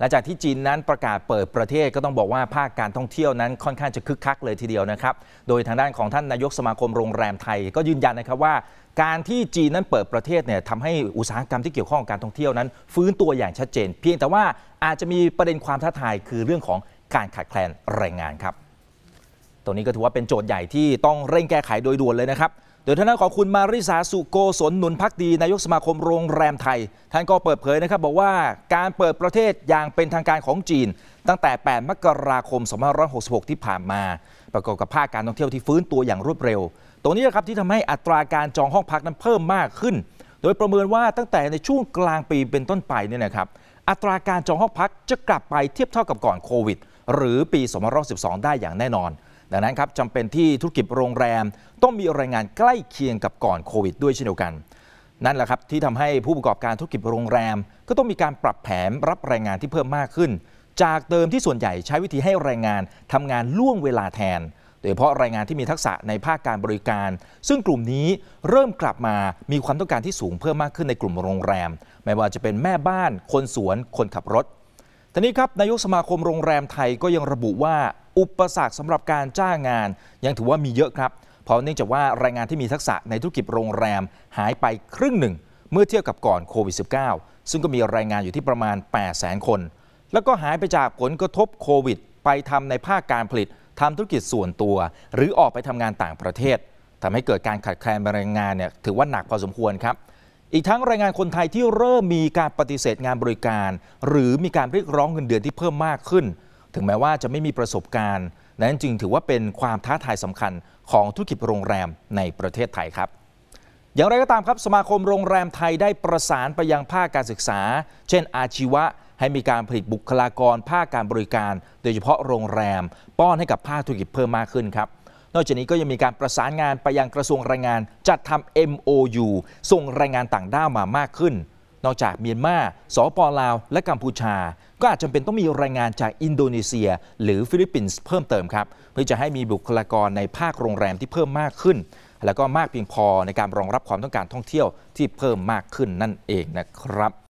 หลังจากที่จีนนั้นประกาศเปิดประเทศก็ต้องบอกว่าภาคการท่องเที่ยวนั้นค่อนข้างจะคึกคักเลยทีเดียวนะครับ โดยทางด้านของท่านนายกสมาคมโรงแรมไทยก็ยืนยันนะครับว่า การที่จีนนั้นเปิดประเทศเนี่ยทำให้อุตสาหกรรมที่เกี่ยวข้องกับการท่องเที่ยวนั้นฟื้นตัวอย่างชัดเจน เพียงแต่ว่าอาจจะมีประเด็นความท้าทายคือเรื่องของการขาดแคลนแรงงานครับ ตรงนี้ก็ถือว่าเป็นโจทย์ใหญ่ที่ต้องเร่งแก้ไขโดยด่วนเลยนะครับโดยท่านนของคุณมาริสาสุโกศลหนุนพักดี นายกสมาคมโรงแรมไทยท่านก็เปิดเผยนะครับ บอกว่าการเปิดประเทศอย่างเป็นทางการของจีน ตั้งแต่ 8 มกราคม 2566 ที่ผ่านมา ประกอบกับภาคการท่องเที่ยวที่ฟื้นตัวอย่างรวดเร็ว ตรงนี้นะครับที่ทำให้อัตราการจองห้องพักนั้นเพิ่มมากขึ้น โดยประเมินว่าตั้งแต่ในช่วงกลางปีเป็นต้นไปเนี่ยนะครับอัตราการจองห้องพักจะกลับไปเทียบเท่ากับก่อนโควิดหรือปี 2512ได้อย่างแน่นอนดังนั้นครับจำเป็นที่ธุรกิจโรงแรมต้องมีรายงานใกล้เคียงกับก่อนโควิดด้วยเช่นเดียวกัน นั่นแหละครับที่ทำให้ผู้ประกอบการธุรกิจโรงแรมก็ต้องมีการปรับแผนรับแรงงานที่เพิ่มมากขึ้น จากเติมที่ส่วนใหญ่ใช้วิธีให้แรงงานทำงานล่วงเวลาแทนโดยเฉพาะแรงงานที่มีทักษะในภาคการบริการ ซึ่งกลุ่มนี้เริ่มกลับมามีความต้องการที่สูงเพิ่มมากขึ้น ในกลุ่มโรงแรม ไม่ว่าจะเป็นแม่บ้าน คนสวน คนขับรถทีนี้ครับนายกสมาคมโรงแรมไทยก็ยังระบุว่า อุปสรรคสำหรับการจ้างงาน ยังถือว่ามีเยอะครับเพราะเนื่องจากว่าแรงงานที่มีทักษะในธุรกิจโรงแรมหายไปครึ่งหนึ่ง เมื่อเทียบกับก่อนโควิด -19 ซึ่งก็มีแรงงานอยู่ที่ประมาณ8 0 0สนคน แล้วก็หายไปจากผลกระทบโควิดไปทำในภาคการผลิตทำธุรกิจส่วนตัว หรือออกไปทำงานต่างประเทศ ทำให้เกิดการขาดแคลนแรงงานเนี่ยถือว่าหนักพอสมควรครับอีกทั้งรายงานคนไทยที่เริ่มมีการปฏิเสธงานบริการ หรือมีการเรียกร้องเงินเดือนที่เพิ่มมากขึ้น ถึงแม้ว่าจะไม่มีประสบการณ์ นั้นจึงถือว่าเป็นความท้าทายสำคัญของธุรกิจโรงแรมในประเทศไทยครับ อย่างไรก็ตามครับ สมาคมโรงแรมไทยได้ประสานไปยังภาคการศึกษา เช่น อาชีวะให้มีการผลิตบุคลากรภาคการบริการ โดยเฉพาะโรงแรม ป้อนให้กับภาคธุรกิจเพิ่มมากขึ้นครับนอกจากนี้ก็ยังมีการประสานงานไปยังกระทรวงแรงงานจัดทำ MOU ส่งแรงงานต่างด้าวมามากขึ้น นอกจากเมียนมาสปลาวและกัมพูชา ก็อาจจำเป็นต้องมีแรงงานจากอินโดนีเซีย หรือฟิลิปปินส์เพิ่มเติมครับ เพื่อจะให้มีบุคลากรในภาคโรงแรมที่เพิ่มมากขึ้น และก็มากเพียงพอในการรองรับความต้องการท่องเที่ยวที่เพิ่มมากขึ้นนั่นเองนะครับ